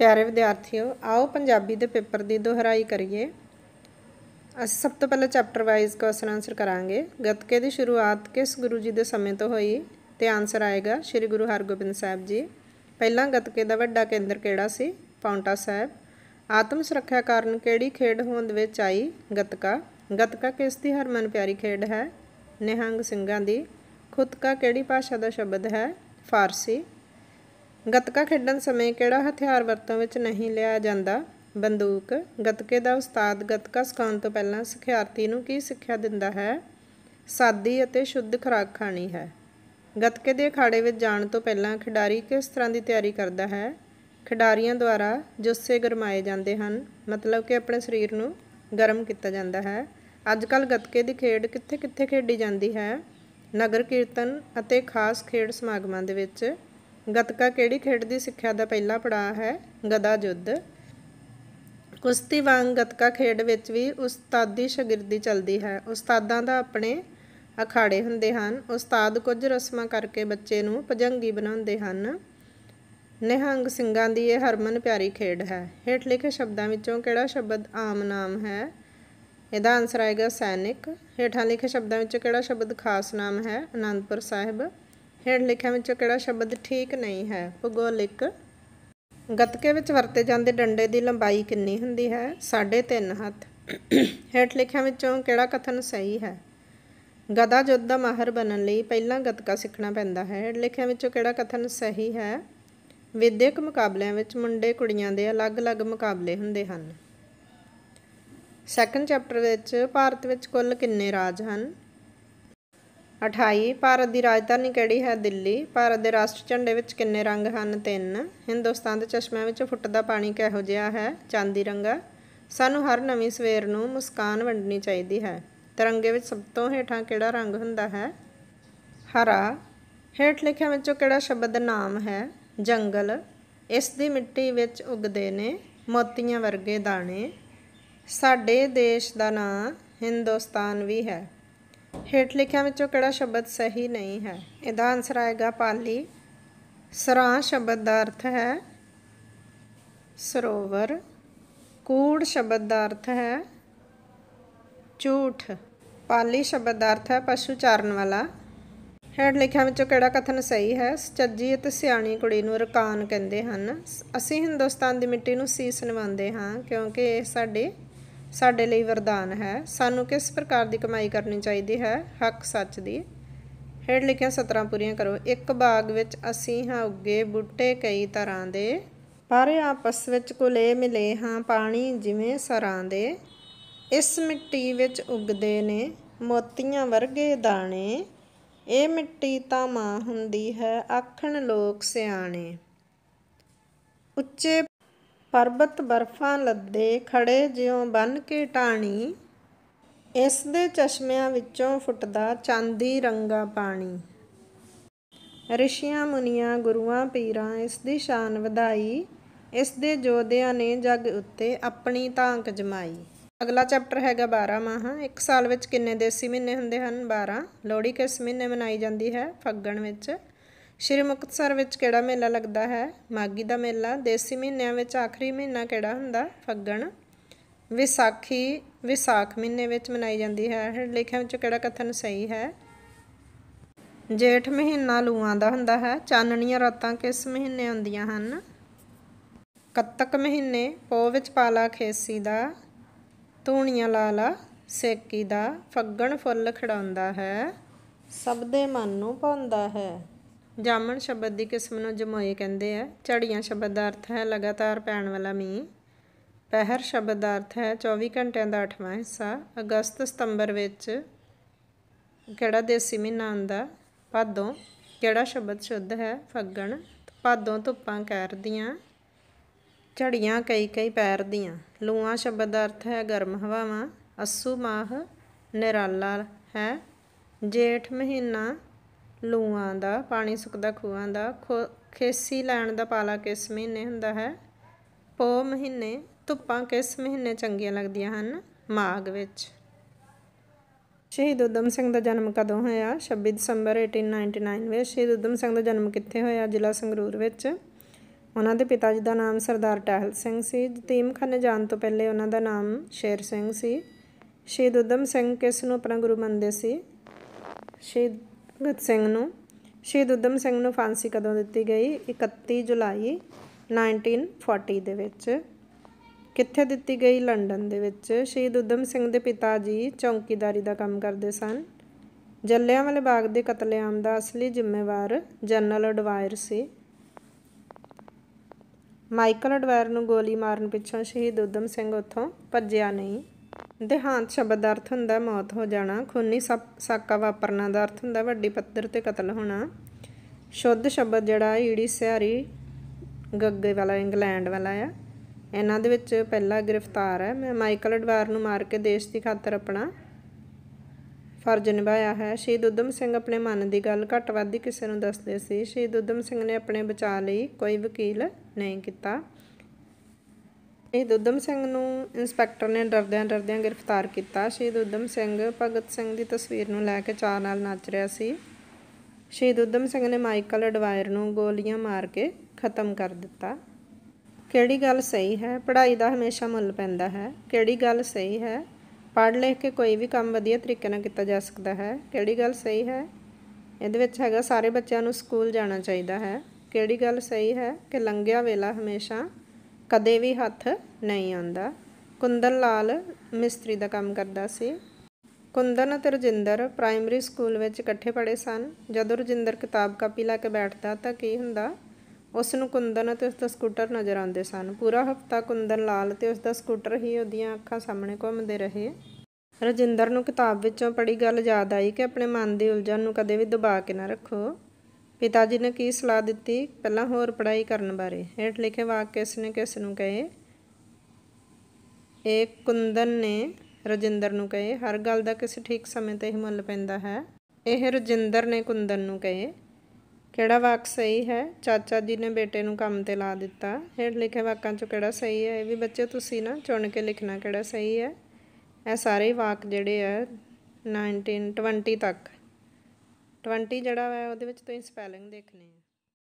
ਪਿਆਰੇ ਵਿਦਿਆਰਥੀਓ ਆਓ ਪੰਜਾਬੀ ਦੇ ਪੇਪਰ ਦੀ ਦੁਹਰਾਈ ਕਰੀਏ ਅਸੀਂ ਸਭ ਤੋਂ ਪਹਿਲਾਂ ਚੈਪਟਰ ਵਾਈਜ਼ ਕੁਐਸਚਨ ਆਨਸਰ ਕਰਾਂਗੇ ਗਤਕੇ ਦੀ ਸ਼ੁਰੂਆਤ ਕਿਸ ਗੁਰੂ ਜੀ ਦੇ ਸਮੇਂ ਤੋਂ ਹੋਈ ਤੇ ਆਨਸਰ ਆਏਗਾ ਸ੍ਰੀ ਗੁਰੂ ਹਰਗੋਬਿੰਦ ਸਾਹਿਬ ਜੀ ਪਹਿਲਾਂ ਗਤਕੇ ਦਾ ਵੱਡਾ ਕੇਂਦਰ ਕਿਹੜਾ ਸੀ ਪੌਂਟਾ ਸਾਹਿਬ ਆਤਮ ਸੁਰੱਖਿਆ ਕਾਰਨ ਕਿਹੜੀ ਖੇਡ ਹੋਂਦ ਵਿੱਚ ਆਈ ਗਤਕਾ ਗਤਕਾ ਕਿਸ ਦੀ ਹਰਮਨ ਪਿਆਰੀ ਖੇਡ ਹੈ ਨਿਹੰਗ ਸਿੰਘਾਂ ਦੀ ਖੁਦਕਾ ਕਿਹੜੀ ਭਾਸ਼ਾ ਦਾ ਸ਼ਬਦ ਹੈ ਫਾਰਸੀ ਗਤਕਾ ਖੇਡਣ ਸਮੇਂ ਕਿਹੜਾ ਹਥਿਆਰ ਵਰਤੋਂ ਵਿੱਚ ਨਹੀਂ ਲਿਆ ਜਾਂਦਾ ਬੰਦੂਕ ਗਤਕੇ ਦਾ ਉਸਤਾਦ ਗਤਕਾ ਸਿਖਾਉਣ ਤੋਂ ਪਹਿਲਾਂ ਸਿਖਿਆਰਥੀ ਨੂੰ ਕੀ ਸਿੱਖਿਆ ਦਿੰਦਾ ਹੈ ਸਾਦੀ ਅਤੇ ਸ਼ੁੱਧ ਖੁਰਾਕ ਖਾਣੀ ਹੈ ਗਤਕੇ ਦੇ ਅਖਾੜੇ ਵਿੱਚ ਜਾਣ ਤੋਂ ਪਹਿਲਾਂ ਖਿਡਾਰੀ ਕਿਸ ਤਰ੍ਹਾਂ ਦੀ ਤਿਆਰੀ ਕਰਦਾ ਹੈ ਖਿਡਾਰੀਆਂ ਦੁਆਰਾ ਜੁੱਸੇ ਗਰਮਾਏ ਜਾਂਦੇ ਹਨ ਮਤਲਬ ਕਿ ਆਪਣੇ ਸਰੀਰ ਨੂੰ ਗਰਮ ਕੀਤਾ ਜਾਂਦਾ ਹੈ ਅੱਜ ਕੱਲ ਗਤਕੇ ਦੀ ਖੇਡ ਕਿੱਥੇ-ਕਿੱਥੇ ਖੇਡੀ ਜਾਂਦੀ ਹੈ ਨਗਰ ਕੀਰਤਨ ਅਤੇ ਖਾਸ ਖੇਡ ਸਮਾਗਮਾਂ ਦੇ ਵਿੱਚ ਗਤਕਾ ਕਿਹੜੀ ਖੇਡ ਦੀ ਸਿੱਖਿਆ ਦਾ ਪਹਿਲਾ ਪੜਾਅ ਹੈ ਗਦਾ ਜੁੱਦ ਕੁਸ਼ਤੀ ਵਾਂਗ ਗਤਕਾ ਖੇਡ ਵਿੱਚ ਵੀ ਉਸਤਾਦੀ ਸ਼ਗਿਰਦੀ ਚੱਲਦੀ ਹੈ ਉਸਤਾਦਾਂ ਦਾ ਆਪਣੇ ਅਖਾੜੇ ਹੁੰਦੇ ਹਨ ਉਸਤਾਦ ਕੁਝ ਰਸਮਾਂ ਕਰਕੇ ਬੱਚੇ ਨੂੰ ਭਜੰਗੀ ਬਣਾਉਂਦੇ ਹਨ ਨਿਹੰਗ ਸਿੰਘਾਂ ਦੀ ਇਹ ਹਰਮਨ ਪਿਆਰੀ ਖੇਡ ਹੈ ਹੇਠ ਲਿਖੇ ਸ਼ਬਦਾਂ ਵਿੱਚੋਂ ਕਿਹੜਾ ਸ਼ਬਦ ਆਮ ਨਾਮ ਹੈ ਇਹਦਾ ਆਨਸਰ ਆਏਗਾ ਸੈਨਿਕ ਹੇਠਾਂ ਲਿਖੇ ਸ਼ਬਦਾਂ ਵਿੱਚੋਂ ਕਿਹੜਾ ਸ਼ਬਦ ਖਾਸ ਨਾਮ ਹੈ ਅਨੰਦਪੁਰ ਸਾਹਿਬ ਹੇਠ ਲਿਖਿਆ ਵਿੱਚੋਂ ਕਿਹੜਾ ਸ਼ਬਦ ਠੀਕ ਨਹੀਂ ਹੈ ਭੂਗੋਲਿਕ ਗੱਤਕੇ ਵਿੱਚ ਵਰਤੇ ਜਾਂਦੇ ਡੰਡੇ ਦੀ ਲੰਬਾਈ ਕਿੰਨੀ ਹੁੰਦੀ ਹੈ 3.5 ਹੱਥ ਹੇਠ ਲਿਖਿਆ ਵਿੱਚੋਂ ਕਿਹੜਾ ਕਥਨ ਸਹੀ ਹੈ ਗਦਾ ਜੁੱਧ ਦਾ ਮਾਹਰ ਬਣਨ ਲਈ ਪਹਿਲਾਂ ਗੱਤਕਾ ਸਿੱਖਣਾ ਪੈਂਦਾ ਹੈ ਹੇਠ ਲਿਖਿਆ ਵਿੱਚੋਂ ਕਿਹੜਾ ਕਥਨ ਸਹੀ ਹੈ ਵਿਦਿਅਕ ਮੁਕਾਬਲਿਆਂ ਵਿੱਚ ਮੁੰਡੇ ਕੁੜੀਆਂ ਦੇ ਅਲੱਗ-ਅਲੱਗ ਮੁਕਾਬਲੇ ਹੁੰਦੇ ਹਨ ਸੈਕੰਡ ਚੈਪਟਰ ਵਿੱਚ ਭਾਰਤ ਵਿੱਚ ਕੁੱਲ ਕਿੰਨੇ ਰਾਜ ਹਨ 28 ਭਾਰਤ ਦੀ ਰਾਜਧਾਨੀ ਕਿਹੜੀ ਹੈ ਦਿੱਲੀ ਭਾਰਤ ਦੇ ਰਾਸ਼ਟਰ ਝੰਡੇ ਵਿੱਚ ਕਿੰਨੇ ਰੰਗ ਹਨ ਤਿੰਨ ਹਿੰਦੁਸਤਾਨ ਦੇ ਚਸ਼ਮਿਆਂ ਵਿੱਚ ਫੁੱਟਦਾ ਪਾਣੀ ਕਿਹੋ ਜਿਹਾ ਹੈ ਚਾਂਦੀ ਰੰਗਾ ਸਾਨੂੰ ਹਰ ਨਵੀਂ ਸਵੇਰ ਨੂੰ ਮੁਸਕਾਨ ਵੰਡਣੀ ਚਾਹੀਦੀ ਹੈ ਤਿਰੰਗੇ ਵਿੱਚ ਸਭ ਤੋਂ ਹੇਠਾਂ ਕਿਹੜਾ ਰੰਗ ਹੁੰਦਾ ਹੈ ਹਰਾ ਹੇਠ ਲਿਖਿਆਂ ਵਿੱਚੋਂ ਕਿਹੜਾ ਸ਼ਬਦ ਨਾਮ ਹੈ ਜੰਗਲ ਇਸ ਦੀ ਮਿੱਟੀ ਵਿੱਚ ਉਗਦੇ ਨੇ ਮੋਤੀਆਂ ਵਰਗੇ ਦਾਣੇ ਸਾਡੇ ਦੇਸ਼ ਦਾ ਨਾਂ ਹਿੰਦੁਸਤਾਨ ਵੀ ਹੈ ਹੇਠ ਲਿਖਿਆਂ ਵਿੱਚੋਂ ਕਿਹੜਾ ਸ਼ਬਦ ਸਹੀ ਨਹੀਂ ਹੈ ਇਹਦਾ ਆਨਸਰ ਆਏਗਾ ਪਾਲੀ ਸਰਾ ਸ਼ਬਦ ਦਾ ਅਰਥ ਹੈ ਸਰੋਵਰ ਕੂੜ ਸ਼ਬਦ ਦਾ ਅਰਥ ਹੈ ਝੂਠ ਪਾਲੀ ਸ਼ਬਦ ਦਾ ਅਰਥ ਹੈ ਪਸ਼ੂ ਚਾਰਨ ਵਾਲਾ ਹੇਠ ਲਿਖਿਆਂ ਵਿੱਚੋਂ ਕਿਹੜਾ ਕਥਨ ਸਹੀ ਹੈ ਸੱਜੀ ਅਤੇ ਸਿਆਣੀ ਕੁੜੀ ਨੂੰ ਰਕਾਨ ਕਹਿੰਦੇ ਹਨ ਅਸੀਂ ਹਿੰਦੁਸਤਾਨ ਦੀ ਮਿੱਟੀ ਨੂੰ ਸੀਸ ਨਿਵਾਉਂਦੇ ਹਾਂ ਕਿਉਂਕਿ ਇਹ ਸਾਡੇ ਸਾਡੇ ਲਈ ਵਰਦਾਨ ਹੈ ਸਾਨੂੰ ਕਿਸ ਪ੍ਰਕਾਰ ਦੀ ਕਮਾਈ ਕਰਨੀ ਚਾਹੀਦੀ ਹੈ ਹੱਕ ਸੱਚ ਦੀ ਹੇਡ ਲਿਖਿਆ 17 ਪੂਰੀਆਂ ਕਰੋ ਇੱਕ ਬਾਗ ਵਿੱਚ ਅਸੀਂ ਹਾਂ ਉੱਗੇ ਬੂਟੇ ਕਈ ਤਰ੍ਹਾਂ ਦੇ ਪਰ ਆਪਸ ਵਿੱਚ ਕੁਲੇ ਮਿਲੇ ਹਾਂ ਪਾਣੀ ਜਿਵੇਂ ਸਰਾਂ ਦੇ ਇਸ ਮਿੱਟੀ ਵਿੱਚ ਉੱਗਦੇ ਨੇ ਮੋਤੀਆਂ ਵਰਗੇ ਦਾਣੇ ਇਹ ਮਿੱਟੀ ਤਾਂ ਮਾਂ ਹੁੰਦੀ ਹੈ ਆਖਣ ਲੋਕ ਸਿਆਣੇ ਉੱਚੇ ਪਰਬਤ ਬਰਫਾਂ ਲੱਦੇ ਖੜੇ ਜਿਉ ਬਨ ਕੇ ਟਾਣੀ ਇਸ ਦੇ ਚਸ਼ਮਿਆਂ ਵਿੱਚੋਂ ਫੁੱਟਦਾ ਚਾਂਦੀ ਰੰਗਾ ਪਾਣੀ ਰਿਸ਼ੀਆਂ ਮੁਨੀਆਂ ਗੁਰੂਆਂ ਪੀਰਾਂ ਇਸ ਦੀ ਸ਼ਾਨ ਵਧਾਈ ਇਸ ਦੇ ਜੋਧਿਆਂ ਨੇ ਜਗ ਉੱਤੇ ਆਪਣੀ ਤਾਂਕ ਜਮਾਈ ਅਗਲਾ ਚੈਪਟਰ ਹੈਗਾ 12 ਮਾਹਾਂ ਇੱਕ ਸਾਲ ਵਿੱਚ ਕਿੰਨੇ ਦੇਸੀ ਮਹੀਨੇ ਹੁੰਦੇ ਹਨ 12 ਲੋਹੜੀ ਕਿਸ ਮਹੀਨੇ ਮਨਾਈ ਜਾਂਦੀ ਹੈ ਫੱਗਣ ਵਿੱਚ ਸ਼੍ਰੀ ਮੁਕਤਸਰ ਵਿੱਚ ਕਿਹੜਾ ਮੇਲਾ ਲੱਗਦਾ ਹੈ ਮਾਗੀ ਦਾ ਮੇਲਾ ਦੇਸੀ ਮਹੀਨਿਆਂ ਵਿੱਚ ਆਖਰੀ ਮਹੀਨਾ ਕਿਹੜਾ ਹੁੰਦਾ ਫੱਗਣ ਵਿਸਾਖੀ ਵਿਸਾਖ ਮਹੀਨੇ ਵਿੱਚ ਮਨਾਈ ਜਾਂਦੀ ਹੈ ਹੇਠ ਵਿੱਚ ਕਿਹੜਾ ਕਥਨ ਸਹੀ ਹੈ ਜੇਠ ਮਹੀਨਾ ਲੂਆਂ ਦਾ ਹੁੰਦਾ ਹੈ ਚਾਨਣੀਆਂ ਰਾਤਾਂ ਕਿਸ ਮਹੀਨੇ ਹੁੰਦੀਆਂ ਹਨ ਕੱਤਕ ਮਹੀਨੇ ਪੋ ਵਿੱਚ ਪਾਲਾ ਖੇਸੀ ਦਾ ਧੂਣੀਆਂ ਲਾਲਾ ਸੇਕੀ ਦਾ ਫੱਗਣ ਫੁੱਲ ਖੜਾਉਂਦਾ ਹੈ ਸਭ ਦੇ ਮਨ ਨੂੰ ਪਾਉਂਦਾ ਹੈ ਜਾਮਣ ਸ਼ਬਦ ਦੀ ਕਿਸਮ ਨੂੰ ਜਮੋਏ ਕਹਿੰਦੇ ਆ ਝੜੀਆਂ ਸ਼ਬਦ ਦਾ ਅਰਥ ਹੈ ਲਗਾਤਾਰ ਪੈਣ ਵਾਲਾ ਮੀਂਹ ਪਹਿਰ ਸ਼ਬਦ ਦਾ ਅਰਥ ਹੈ 24 ਘੰਟਿਆਂ ਦਾ 8ਵਾਂ ਹਿੱਸਾ ਅਗਸਤ ਸਤੰਬਰ ਵਿੱਚ ਕਿਹੜਾ ਦੇਸੀ ਮਹੀਨਾ ਆਂਦਾ ਭਾਦੋਂ ਕਿਹੜਾ ਸ਼ਬਦ ਸ਼ੁੱਧ ਹੈ ਫੱਗਣ ਭਾਦੋਂ ਧੁੱਪਾਂ ਕਰਦੀਆਂ ਝੜੀਆਂ ਕਈ ਕਈ ਪੈਰ ਦੀਆਂ ਲੂਆਂ ਸ਼ਬਦ ਦਾ ਅਰਥ ਹੈ ਗਰਮ ਹਵਾਵਾਂ ਅਸੂ ਮਾਹ ਨਿਰਾਲਾ ਹੈ ਜੇਠ ਮਹੀਨਾ ਲੂਆਂ ਦਾ ਪਾਣੀ ਸੁੱਕਦਾ ਖੂਹਾਂ ਦਾ ਖੇਸੀ ਲੈਣ ਦਾ ਪਾਲਾ ਕਿਸ ਮਹੀਨੇ ਹੁੰਦਾ ਹੈ ਪੋ ਮਹੀਨੇ ਧੁੱਪਾਂ ਕਿਸ ਮਹੀਨੇ ਚੰਗੀਆਂ ਲੱਗਦੀਆਂ ਹਨ ਮਾਗ ਵਿੱਚ ਸ਼ਹੀਦ ਉਦਮ ਸਿੰਘ ਦਾ ਜਨਮ ਕਦੋਂ ਹੋਇਆ 26 ਦਸੰਬਰ 1899 ਵਿੱਚ ਸ਼ਹੀਦ ਉਦਮ ਸਿੰਘ ਦਾ ਜਨਮ ਕਿੱਥੇ ਹੋਇਆ ਜ਼ਿਲ੍ਹਾ ਸੰਗਰੂਰ ਵਿੱਚ ਉਹਨਾਂ ਦੇ ਪਿਤਾ ਜੀ ਦਾ ਨਾਮ ਸਰਦਾਰ ਟਹਿਲ ਸਿੰਘ ਸੀ ਜਤੀਮ ਖਾਨੇ ਜਾਣ ਤੋਂ ਪਹਿਲੇ ਉਹਨਾਂ ਦਾ ਨਾਮ ਸ਼ੇਰ ਸਿੰਘ ਸੀ ਸ਼ਹੀਦ ਉਦਮ ਸਿੰਘ ਕਿਸ ਨੂੰ ਆਪਣਾ ਗੁਰੂ ਮੰਨਦੇ ਸੀ ਸ਼ਹੀਦ ਭਗਤ ਸਿੰਘ ਨੂੰ ਸ਼ਹੀਦ ਉਦਮ ਸਿੰਘ ਨੂੰ ਫਾਂਸੀ ਕਦੋਂ ਦਿੱਤੀ ਗਈ 31 ਜੁਲਾਈ 1940 ਦੇ ਵਿੱਚ ਕਿੱਥੇ ਦਿੱਤੀ ਗਈ ਲੰਡਨ ਦੇ ਵਿੱਚ ਸ਼ਹੀਦ ਉਦਮ ਸਿੰਘ ਦੇ ਪਿਤਾ ਜੀ ਚੌਂਕੀਦਾਰੀ ਦਾ ਕੰਮ ਕਰਦੇ ਸਨ ਜੱਲਿਆਂਵਾਲੇ ਬਾਗ ਦੇ ਕਤਲੇਆਮ ਦਾ ਅਸਲੀ ਜ਼ਿੰਮੇਵਾਰ ਜਨਰਲ ਅਡਵਾਇਰ ਸੀ ਮਾਈਕਲ ਅਡਵਾਇਰ ਨੂੰ ਗੋਲੀ ਮਾਰਨ ਪਿੱਛੋਂ ਸ਼ਹੀਦ ਉਦਮ ਸਿੰਘ ਉੱਥੋਂ ਭੱਜਿਆ ਨਹੀਂ ਦੇਹਾਂਤ ਸ਼ਬਦ ਦਾ ਅਰਥ ਹੁੰਦਾ ਮੌਤ ਹੋ ਜਾਣਾ ਖੂਨੀ ਸਾਕਾ ਵਾਪਰਨਾ ਦਾ ਅਰਥ ਹੁੰਦਾ ਵੱਡੀ ਪੱਧਰ ਤੇ ਕਤਲ ਹੋਣਾ ਸ਼ੁੱਧ ਸ਼ਬਦ ਜਿਹੜਾ ਈੜੀ ਸਿਆਰੀ ਗੱਗੇ ਵਾਲਾ ਇੰਗਲੈਂਡ ਵਾਲਾ ਆ ਇਹਨਾਂ ਦੇ ਵਿੱਚ ਪਹਿਲਾ ਗ੍ਰਿਫਤਾਰ ਹੈ ਮੈਂ ਮਾਈਕਲ ਐਡਵਾਰ ਨੂੰ ਮਾਰ ਕੇ ਦੇਸ਼ ਦੀ ਖਾਤਰ ਆਪਣਾ ਫਰਜ਼ ਨਿਭਾਇਆ ਹੈ ਸ਼ਹੀਦ ਉਦਮ ਸਿੰਘ ਆਪਣੇ ਮਨ ਦੀ ਗੱਲ ਘੱਟ ਵੱਧ ਕਿਸੇ ਨੂੰ ਦੱਸਦੇ ਸੀ ਸ਼ਹੀਦ ਉਦਮ ਸਿੰਘ ਨੇ ਆਪਣੇ ਬਚਾ ਲਈ ਕੋਈ ਵਕੀਲ ਨਹੀਂ ਕੀਤਾ ਸ਼ਹੀਦ ਉਦਮ ਸਿੰਘ ਨੂੰ ਇੰਸਪੈਕਟਰ ਨੇ ਡਰਦਿਆਂ ਡਰਦਿਆਂ ਗ੍ਰਿਫਤਾਰ ਕੀਤਾ ਸ਼ਹੀਦ ਉਦਮ ਸਿੰਘ ਭਗਤ ਸਿੰਘ ਦੀ ਤਸਵੀਰ ਨੂੰ ਲੈ ਕੇ ਚਾਹ ਨਾਲ ਨੱਚ ਰਿਹਾ ਸੀ ਸ਼ਹੀਦ ਉਦਮ ਸਿੰਘ ਨੇ ਮਾਈਕਲ ਐਡਵਾਇਰ ਨੂੰ ਗੋਲੀਆਂ ਮਾਰ ਕੇ ਖਤਮ ਕਰ ਦਿੱਤਾ ਕਿਹੜੀ ਗੱਲ ਸਹੀ ਹੈ ਪੜ੍ਹਾਈ ਦਾ ਹਮੇਸ਼ਾ ਮੁੱਲ ਪੈਂਦਾ ਹੈ ਕਿਹੜੀ ਗੱਲ ਸਹੀ ਹੈ ਪੜ੍ਹ ਲਿਖ ਕੇ ਕੋਈ ਵੀ ਕੰਮ ਵਧੀਆ ਤਰੀਕੇ ਨਾਲ ਕੀਤਾ ਜਾ ਸਕਦਾ ਹੈ ਕਿਹੜੀ ਗੱਲ ਸਹੀ ਹੈ ਇਹਦੇ ਵਿੱਚ ਹੈਗਾ ਸਾਰੇ ਬੱਚਿਆਂ ਨੂੰ ਸਕੂਲ ਜਾਣਾ ਚਾਹੀਦਾ ਹੈ ਕਿਹੜੀ ਗੱਲ ਸਹੀ ਹੈ ਕਿ ਲੰਗਿਆ ਵੇਲਾ ਹਮੇਸ਼ਾ ਕਦੇ ਵੀ ਹੱਥ ਨਹੀਂ ਆਂਦਾ ਕੁੰਦਨ ਲਾਲ ਮਿਸਤਰੀ ਦਾ ਕੰਮ ਕਰਦਾ ਸੀ ਕੁੰਦਨ ਅਤੇ ਰਜਿੰਦਰ ਪ੍ਰਾਇਮਰੀ ਸਕੂਲ ਵਿੱਚ ਇਕੱਠੇ ਪੜ੍ਹੇ ਸਨ ਜਦੋਂ ਰਜਿੰਦਰ ਕਿਤਾਬ ਕਾਪੀ ਲੈ ਕੇ ਬੈਠਦਾ ਤਾਂ ਕੀ ਹੁੰਦਾ ਉਸ ਨੂੰ ਕੁੰਦਨ ਅਤੇ ਉਸ ਦਾ ਸਕੂਟਰ ਨਜ਼ਰ ਆਉਂਦੇ ਸਨ ਪੂਰਾ ਹਫਤਾ ਕੁੰਦਨ ਲਾਲ ਤੇ ਉਸ ਦਾ ਸਕੂਟਰ ਹੀ ਉਹਦੀਆਂ ਅੱਖਾਂ ਸਾਹਮਣੇ ਘੁੰਮਦੇ ਰਹੇ ਰਜਿੰਦਰ ਨੂੰ ਕਿਤਾਬ ਵਿੱਚੋਂ ਪੜ੍ਹੀ ਗੱਲ ਯਾਦ ਆਈ ਕਿ ਆਪਣੇ ਮਨ ਦੀ ਉਲਝਣ ਨੂੰ ਕਦੇ ਵੀ ਦਬਾ ਕੇ ਨਾ ਰੱਖੋ ਪਿਤਾ ਜੀ ਨੇ ਕੀ ਸਲਾਹ ਦਿੱਤੀ ਪਹਿਲਾਂ ਹੋਰ ਪੜ੍ਹਾਈ ਕਰਨ ਬਾਰੇ ਹੇਠ ਲਿਖੇ ਵਾਕ ਕਿਸ ਨੇ ਕਿਸ ਨੂੰ ਕਹੇ ਇੱਕ ਕੁੰਦਨ ਨੇ ਰਜਿੰਦਰ ਨੂੰ ਕਹੇ ਹਰ ਗੱਲ ਦਾ ਕਿਸੇ ਠੀਕ ਸਮੇਂ ਤੇ ਹੀ ਮੁੱਲ ਪੈਂਦਾ ਹੈ ਇਹ ਰਜਿੰਦਰ ਨੇ ਕੁੰਦਨ ਨੂੰ ਕਹੇ ਕਿਹੜਾ ਵਾਕ ਸਹੀ ਹੈ ਚਾਚਾ ਜੀ ਨੇ ਬੇਟੇ ਨੂੰ ਕੰਮ ਤੇ ਲਾ ਦਿੱਤਾ ਹੇਠ ਲਿਖੇ ਵਾਕਾਂ ਚੋਂ ਕਿਹੜਾ ਸਹੀ ਹੈ ਇਹ ਵੀ ਬੱਚੇ ਤੁਸੀਂ ਨਾ ਚੁਣ ਕੇ ਲਿਖਣਾ ਕਿਹੜਾ ਸਹੀ ਹੈ ਇਹ ਸਾਰੇ ਵਾਕ ਜਿਹੜੇ ਆ 19 20 ਤੱਕ 20 ਜਿਹੜਾ ਹੈ ਉਹਦੇ ਵਿੱਚ ਤੁਸੀਂ ਸਪੈਲਿੰਗ ਦੇਖਣੀ ਹੈ